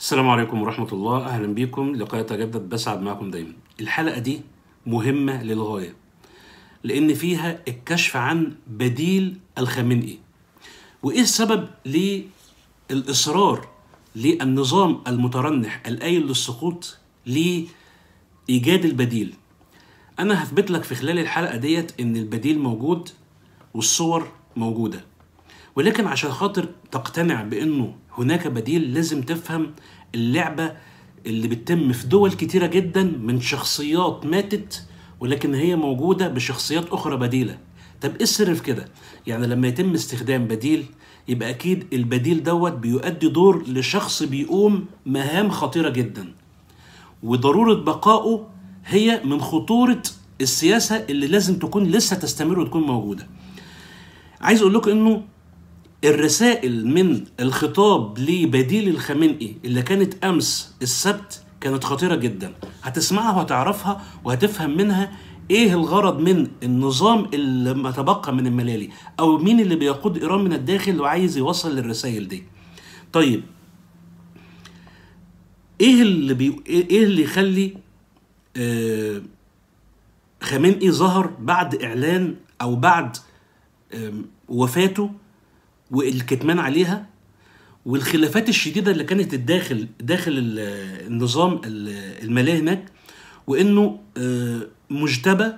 السلام عليكم ورحمة الله أهلا بكم لقاء يتجدد بسعد معكم دايما الحلقة دي مهمة للغاية لأن فيها الكشف عن بديل الخامنئي وإيه السبب للإصرار للنظام المترنح الآيل للسقوط لإيجاد البديل أنا هثبت لك في خلال الحلقة ديت إن البديل موجود والصور موجودة ولكن عشان خاطر تقتنع بانه هناك بديل لازم تفهم اللعبه اللي بتتم في دول كتيره جدا من شخصيات ماتت ولكن هي موجوده بشخصيات اخرى بديله طب ايه السر في كده يعني لما يتم استخدام بديل يبقى اكيد البديل دوت بيؤدي دور لشخص بيقوم مهام خطيره جدا وضروره بقائه هي من خطوره السياسه اللي لازم تكون لسه تستمر وتكون موجوده عايز اقول لكم انه الرسائل من الخطاب لبديل الخامنئي اللي كانت امس السبت كانت خطيره جدا هتسمعها وهتعرفها وهتفهم منها ايه الغرض من النظام اللي ما تبقى من الملالي او مين اللي بيقود ايران من الداخل وعايز يوصل للرسائل دي طيب ايه اللي بي... ايه اللي يخلي آه، خامنئي ظهر بعد اعلان او بعد وفاته والكتمان عليها والخلافات الشديده اللي كانت الداخل داخل النظام المالي هناك وانه آه، مجتبى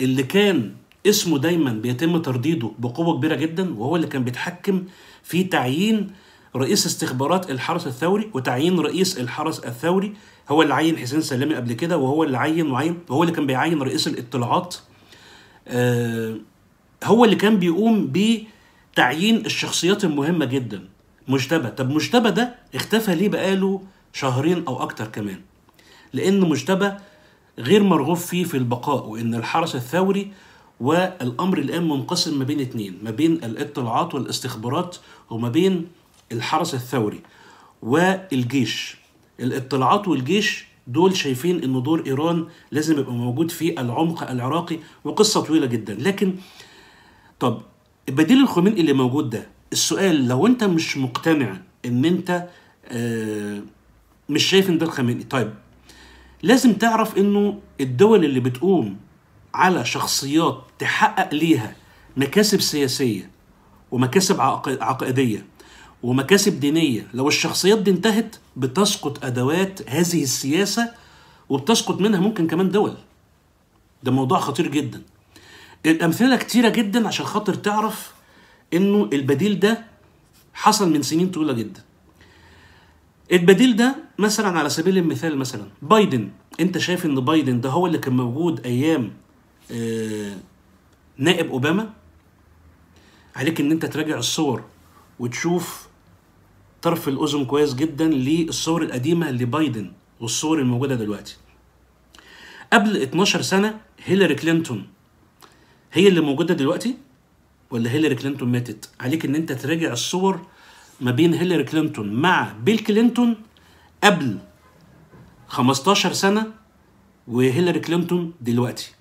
اللي كان اسمه دايما بيتم ترديده بقوه كبيره جدا وهو اللي كان بيتحكم في تعيين رئيس استخبارات الحرس الثوري وتعيين رئيس الحرس الثوري هو اللي عين حسين سلامي قبل كده وهو اللي عين وعين وهو اللي كان بيعين رئيس الاطلاعات آه، هو اللي كان بيقوم ب تعيين الشخصيات المهمه جدا مجتبى طب مجتبى ده اختفى ليه بقاله شهرين او اكتر كمان لان مجتبى غير مرغوب فيه في البقاء وان الحرس الثوري والامر الان منقسم ما بين اتنين ما بين الاطلاعات والاستخبارات وما بين الحرس الثوري والجيش الاطلاعات والجيش دول شايفين ان دور ايران لازم يبقى موجود في العمق العراقي وقصه طويله جدا لكن طب البديل الخميني اللي موجود ده السؤال لو انت مش مقتنع ان انت آه مش شايف ان ده الخميني طيب لازم تعرف انه الدول اللي بتقوم على شخصيات تحقق ليها مكاسب سياسيه ومكاسب عقائديه ومكاسب دينيه لو الشخصيات دي انتهت بتسقط ادوات هذه السياسه وبتسقط منها ممكن كمان دول ده موضوع خطير جدا الامثله كتيره جدا عشان خاطر تعرف انه البديل ده حصل من سنين طويله جدا البديل ده مثلا على سبيل المثال مثلا بايدن انت شايف ان بايدن ده هو اللي كان موجود ايام آه نائب اوباما عليك ان انت تراجع الصور وتشوف طرف الاذن كويس جدا للصور القديمه لبايدن والصور الموجوده دلوقتي قبل 12 سنه هيلاري كلينتون هي اللي موجوده دلوقتي ولا هيلاري كلينتون ماتت عليك ان انت تراجع الصور ما بين هيلاري كلينتون مع بيل كلينتون قبل 15 سنه وهيلاري كلينتون دلوقتي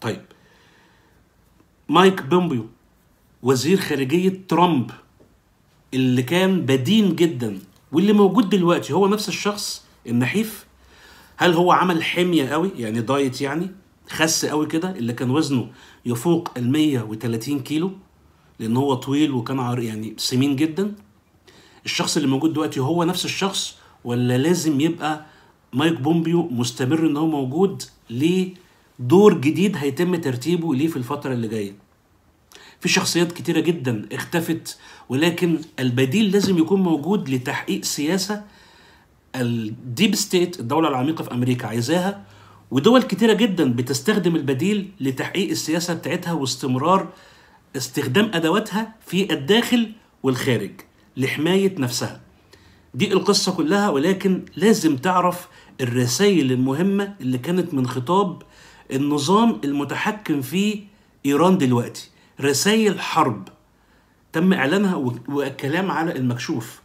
طيب مايك بومبيو وزير خارجيه ترامب اللي كان بدين جدا واللي موجود دلوقتي هو نفس الشخص النحيف هل هو عمل حميه قوي يعني دايت يعني خس قوي كده اللي كان وزنه يفوق ال 130 كيلو لان هو طويل وكان عار يعني سمين جدا الشخص اللي موجود دلوقتي هو نفس الشخص ولا لازم يبقى مايك بومبيو مستمر ان هو موجود ليه دور جديد هيتم ترتيبه ليه في الفترة اللي جاية في شخصيات كتيرة جدا اختفت ولكن البديل لازم يكون موجود لتحقيق سياسة الديب ستيت الدولة العميقة في أمريكا عايزاها ودول كتيرة جدا بتستخدم البديل لتحقيق السياسة بتاعتها واستمرار استخدام أدواتها في الداخل والخارج لحماية نفسها دي القصة كلها ولكن لازم تعرف الرسائل المهمة اللي كانت من خطاب النظام المتحكم في إيران دلوقتي رسائل حرب تم إعلانها والكلام على المكشوف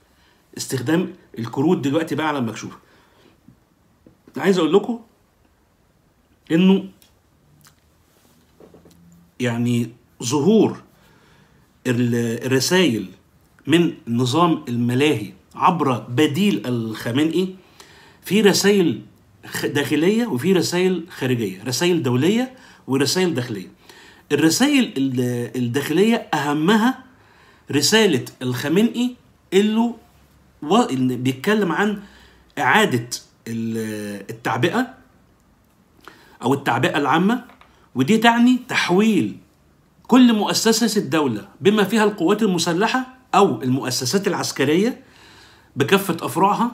استخدام الكروت دلوقتي بقى على المكشوف عايز أقول لكم انه يعني ظهور الرسائل من نظام الملاهي عبر بديل الخامنئي في رسائل داخليه وفي رسائل خارجيه رسائل دوليه ورسائل داخليه الرسائل الداخليه اهمها رساله الخامنئي اللي بيتكلم عن اعاده التعبئه أو التعبئة العامة ودي تعني تحويل كل مؤسسة الدولة بما فيها القوات المسلحة أو المؤسسات العسكرية بكافة أفرعها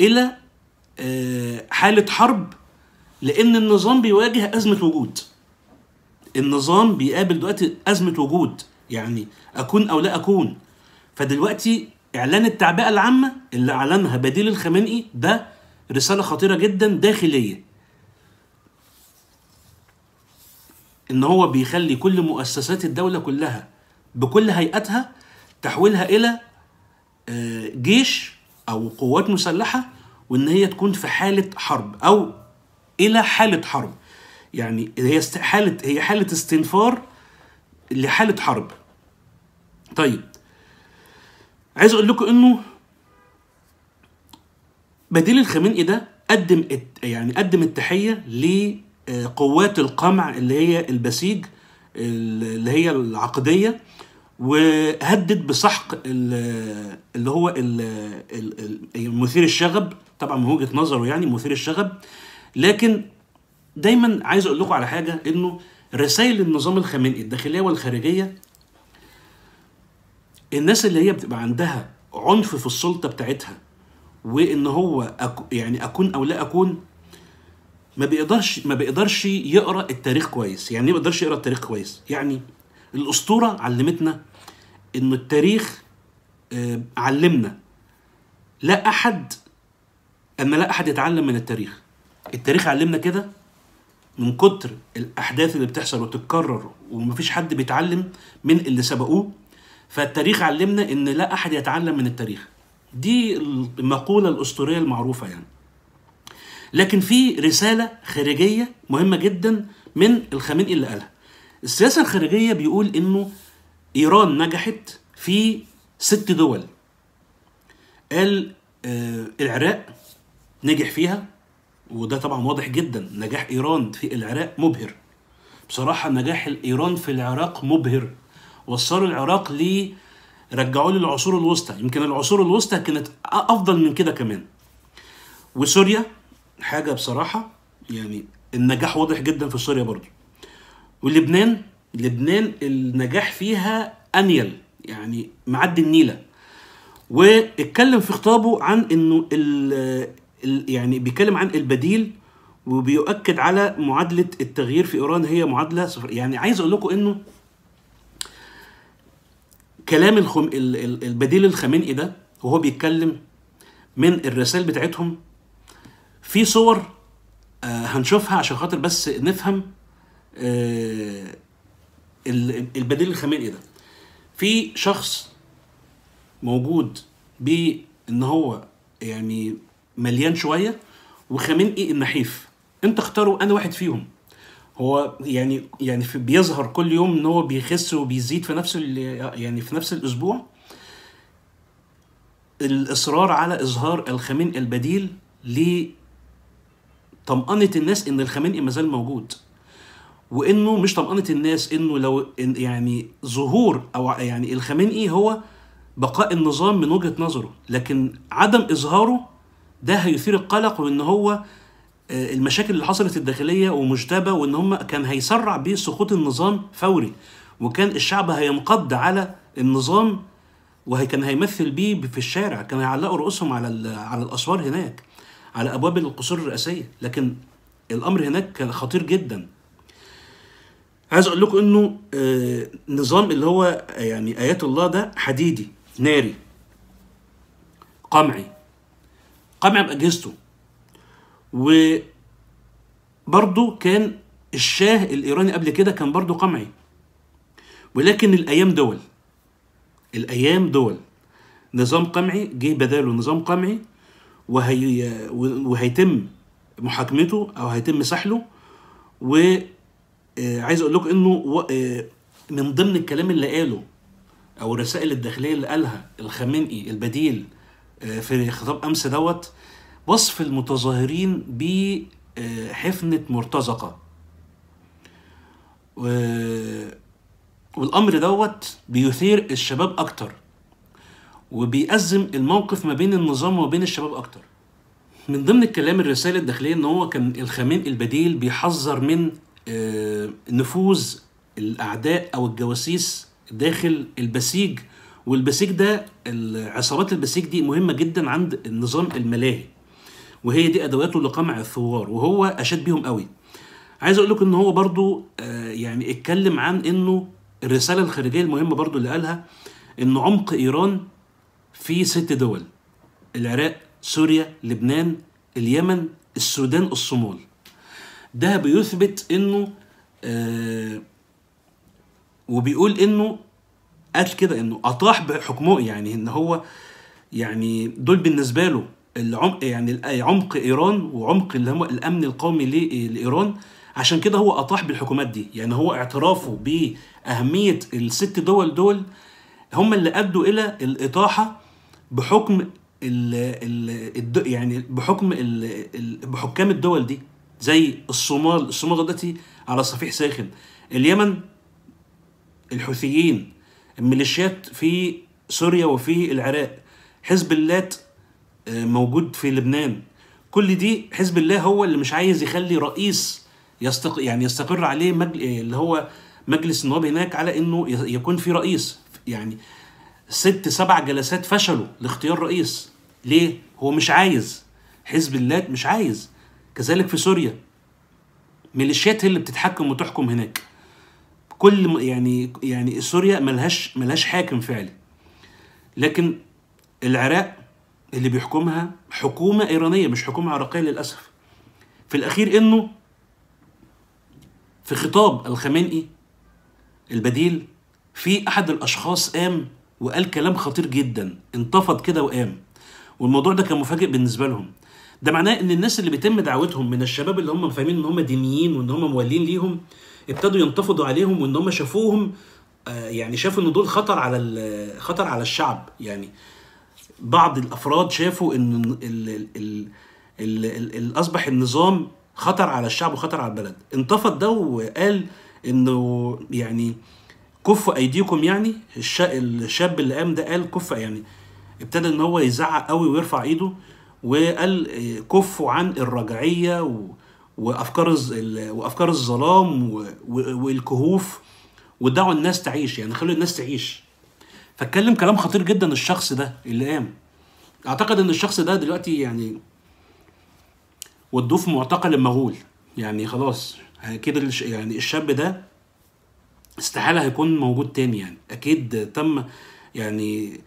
إلى آه، حالة حرب لأن النظام بيواجه أزمة وجود النظام بيقابل دلوقتي أزمة وجود يعني أكون أو لا أكون فدلوقتي إعلان التعبئة العامة اللي أعلنها بديل الخامنئي ده رسالة خطيرة جدا داخلية ان هو بيخلي كل مؤسسات الدوله كلها بكل هيئتها تحويلها الى آه، جيش او قوات مسلحه وان هي تكون في حاله حرب او الى حاله حرب يعني هي حاله هي حاله استنفار لحاله حرب طيب عايز اقول لكم انه بديل الخامنئي ده قدم يعني قدم التحيه ل قوات القمع اللي هي البسيج اللي هي العقديه وهدد بسحق اللي هو يعني مثير الشغب طبعا من وجهه نظره يعني مثير الشغب لكن دايما عايز اقول لكم على حاجه انه رسائل النظام الخامنئي الداخليه والخارجيه الناس اللي هي بتبقى عندها عنف في السلطه بتاعتها وان هو يعني اكون او لا اكون ما بيقدرش ما بيقدرش يقرا التاريخ كويس يعني ليه ما بيقدرش يقرا التاريخ كويس يعني الاسطوره علمتنا ان التاريخ آه، علمنا لا احد ان لا احد يتعلم من التاريخ التاريخ علمنا كده من كتر الاحداث اللي بتحصل وتتكرر ومفيش حد بيتعلم من اللي سبقوه فالتاريخ علمنا ان لا احد يتعلم من التاريخ دي المقوله الاسطوريه المعروفه يعني لكن في رساله خارجيه مهمه جدا من الخامنئي اللي قالها السياسه الخارجيه بيقول انه ايران نجحت في ست دول قال آه العراق نجح فيها وده طبعا واضح جدا نجاح ايران في العراق مبهر بصراحه نجاح ايران في العراق مبهر وصلوا العراق ل رجعوا للعصور الوسطى يمكن العصور الوسطى كانت افضل من كده كمان وسوريا حاجه بصراحه يعني النجاح واضح جدا في سوريا برضو ولبنان لبنان النجاح فيها انيل يعني معدي النيله واتكلم في خطابه عن انه الـ يعني بيتكلم عن البديل وبيؤكد على معادله التغيير في ايران هي معادله صفر يعني عايز اقول لكم انه كلام الخم... البديل الخامنئي ده وهو بيتكلم من الرسائل بتاعتهم في صور آه، هنشوفها عشان خاطر بس نفهم آه، البديل الخامنئي ايه ده في شخص موجود بان هو يعني مليان شويه وخامين ايه النحيف انت اختاروا انا واحد فيهم هو يعني يعني بيظهر كل يوم ان هو بيخس وبيزيد في نفس يعني في نفس الاسبوع الاصرار على اظهار الخامنئي البديل طمأنة الناس ان الخامنئي ما زال موجود وانه مش طمأنة الناس انه لو إن يعني ظهور او يعني الخامنئي هو بقاء النظام من وجهة نظره لكن عدم اظهاره ده هيثير القلق وان هو آه، المشاكل اللي حصلت الداخليه ومجتبى وان هم كان هيسرع بيه سقوط النظام فوري وكان الشعب هينقض على النظام وكان هيمثل بيه في الشارع كان هيعلقوا رؤوسهم على على الاسوار هناك على ابواب القصور الرئاسيه لكن الامر هناك كان خطير جدا عايز اقول لكم انه آه، نظام اللي هو يعني ايات الله ده حديدي ناري قمعي قمع باجهزته وبرضه كان الشاه الايراني قبل كده كان برضه قمعي ولكن الايام دول الايام دول نظام قمعي جه بداله نظام قمعي وهي وهيتم محاكمته او هيتم سحله وعايز آه، اقول لكم انه آه، من ضمن الكلام اللي قاله او الرسائل الداخليه اللي قالها الخامنئي البديل آه، في خطاب امس دوت وصف المتظاهرين بحفنه مرتزقه والامر دوت بيثير الشباب اكتر وبيأزم الموقف ما بين النظام وما بين الشباب اكتر من ضمن الكلام الرسالة الداخلية ان هو كان الخامين البديل بيحذر من آه، نفوذ الاعداء او الجواسيس داخل البسيج والبسيج ده عصابات البسيج دي مهمة جدا عند النظام الملاهي وهي دي ادواته لقمع الثوار وهو اشاد بيهم قوي عايز اقول لكم ان هو برضو آه، يعني اتكلم عن انه الرسالة الخارجية المهمة برضو اللي قالها ان عمق ايران في ست دول العراق سوريا لبنان اليمن السودان الصومال ده بيثبت انه آه وبيقول انه قال كده انه اطاح بحكمه يعني ان هو يعني دول بالنسبه له العمق يعني عمق ايران وعمق اللي هو الامن القومي لايران عشان كده هو اطاح بالحكومات دي يعني هو اعترافه باهميه الست دول دول هم اللي ادوا الى الاطاحه بحكم ال ال يعني بحكم الـ بحكام الدول دي زي الصومال الصومال دلوقتي على صفيح ساخن اليمن الحوثيين الميليشيات في سوريا وفي العراق حزب اللات آه، موجود في لبنان كل دي حزب الله هو اللي مش عايز يخلي رئيس يستق... يعني يستقر عليه مجل... اللي هو مجلس النواب هناك على انه يكون في رئيس يعني ست سبع جلسات فشلوا لاختيار رئيس ليه؟ هو مش عايز حزب الله مش عايز كذلك في سوريا ميليشيات هي اللي بتتحكم وتحكم هناك كل يعني يعني سوريا ملهاش ملهاش حاكم فعلي لكن العراق اللي بيحكمها حكومه ايرانيه مش حكومه عراقيه للاسف في الاخير انه في خطاب الخامنئي البديل في احد الاشخاص قام وقال كلام خطير جدا انتفض كده وقام والموضوع ده كان مفاجئ بالنسبه لهم ده معناه ان الناس اللي بيتم دعوتهم من الشباب اللي هم فاهمين ان هم دينيين وان هم مولين ليهم ابتدوا ينتفضوا عليهم وان هم شافوهم آه، يعني شافوا ان دول خطر على خطر على الشعب يعني بعض الافراد شافوا ان الـ الـ الـ اصبح النظام خطر على الشعب وخطر على البلد انتفض ده وقال انه يعني كفوا ايديكم يعني الشاب اللي قام ده قال كف يعني ابتدى ان هو يزعق قوي ويرفع ايده وقال كفوا عن الرجعيه وافكار وافكار الظلام والكهوف ودعوا الناس تعيش يعني خلوا الناس تعيش فاتكلم كلام خطير جدا الشخص ده اللي قام اعتقد ان الشخص ده دلوقتي يعني ودوه في معتقل المغول يعني خلاص يعني كده يعني الشاب ده استحاله هيكون موجود تاني يعني اكيد تم يعني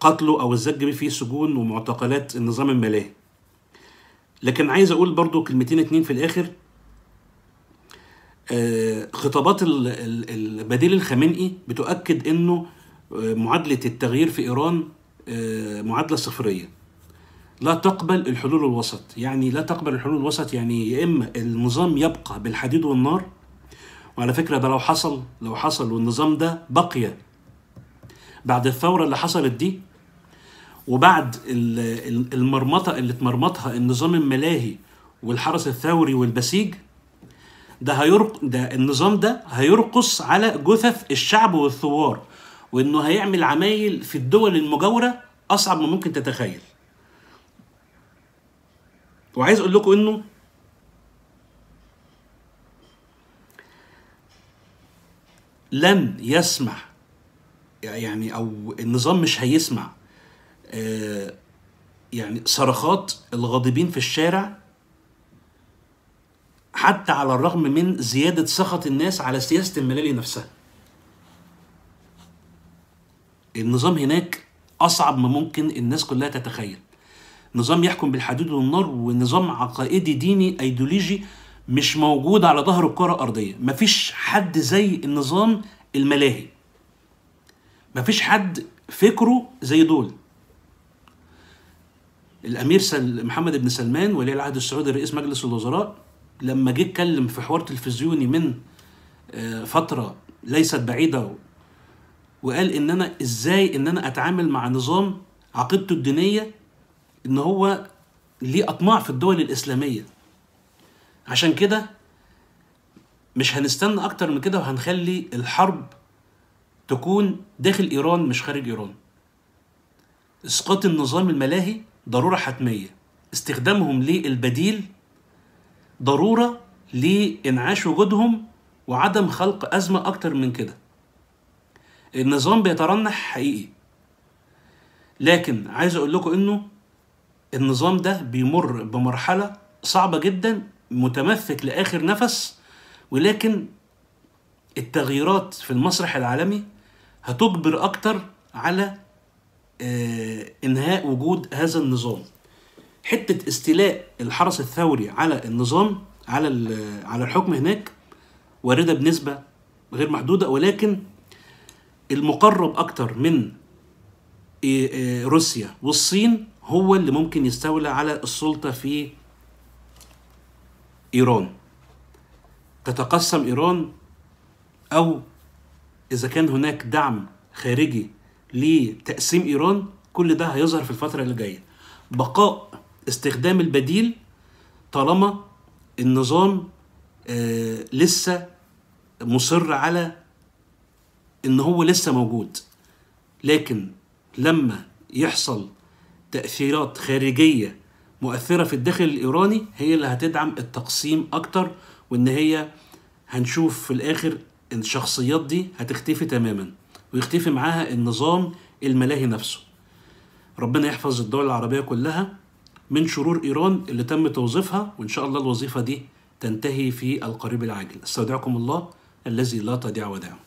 قتله او الزج بيه في سجون ومعتقلات النظام الملاهي لكن عايز اقول برضو كلمتين اتنين في الاخر آه، خطابات البديل الخامنئي بتؤكد انه آه، معادله التغيير في ايران آه، معادله صفريه لا تقبل الحلول الوسط يعني لا تقبل الحلول الوسط يعني يا اما النظام يبقى بالحديد والنار وعلى فكرة ده لو حصل لو حصل والنظام ده بقي بعد الثورة اللي حصلت دي وبعد المرمطة اللي اتمرمطها النظام الملاهي والحرس الثوري والبسيج ده هيرق ده النظام ده هيرقص على جثث الشعب والثوار وانه هيعمل عمايل في الدول المجاوره اصعب ما ممكن تتخيل وعايز اقول لكم انه لن يسمع يعني او النظام مش هيسمع آه، يعني صرخات الغاضبين في الشارع حتى على الرغم من زيادة سخط الناس على سياسة الملالي نفسها النظام هناك أصعب ما ممكن الناس كلها تتخيل نظام يحكم بالحدود والنار ونظام عقائدي ديني أيديولوجي مش موجود على ظهر الكرة الأرضية مفيش حد زي النظام الملاهي مفيش حد فكره زي دول الأمير سل... محمد بن سلمان ولي العهد السعودي رئيس مجلس الوزراء لما جه اتكلم في حوار تلفزيوني من آه، فترة ليست بعيدة وقال إن أنا إزاي إن أنا أتعامل مع نظام عقيدته الدينية إن هو ليه أطماع في الدول الإسلامية عشان كده مش هنستنى اكتر من كده وهنخلي الحرب تكون داخل ايران مش خارج ايران اسقاط النظام الملاهي ضروره حتميه استخدامهم للبديل ضروره لانعاش وجودهم وعدم خلق ازمه اكتر من كده النظام بيترنح حقيقي لكن عايز اقول لكم انه النظام ده بيمر بمرحله صعبه جدا متمسك لاخر نفس ولكن التغييرات في المسرح العالمي هتجبر اكتر على آه، انهاء وجود هذا النظام حته استيلاء الحرس الثوري على النظام على على الحكم هناك وارده بنسبه غير محدوده ولكن المقرب اكتر من آه، آه، روسيا والصين هو اللي ممكن يستولى على السلطه في إيران تتقسم إيران أو إذا كان هناك دعم خارجي لتقسيم إيران كل ده هيظهر في الفترة اللي جاية بقاء استخدام البديل طالما النظام آه، لسه مصر على ان هو لسه موجود لكن لما يحصل تأثيرات خارجية مؤثره في الداخل الايراني هي اللي هتدعم التقسيم اكتر وان هي هنشوف في الاخر الشخصيات دي هتختفي تماما ويختفي معاها النظام الملاهي نفسه ربنا يحفظ الدول العربيه كلها من شرور ايران اللي تم توظيفها وان شاء الله الوظيفه دي تنتهي في القريب العاجل استودعكم الله الذي لا تضيع وداعه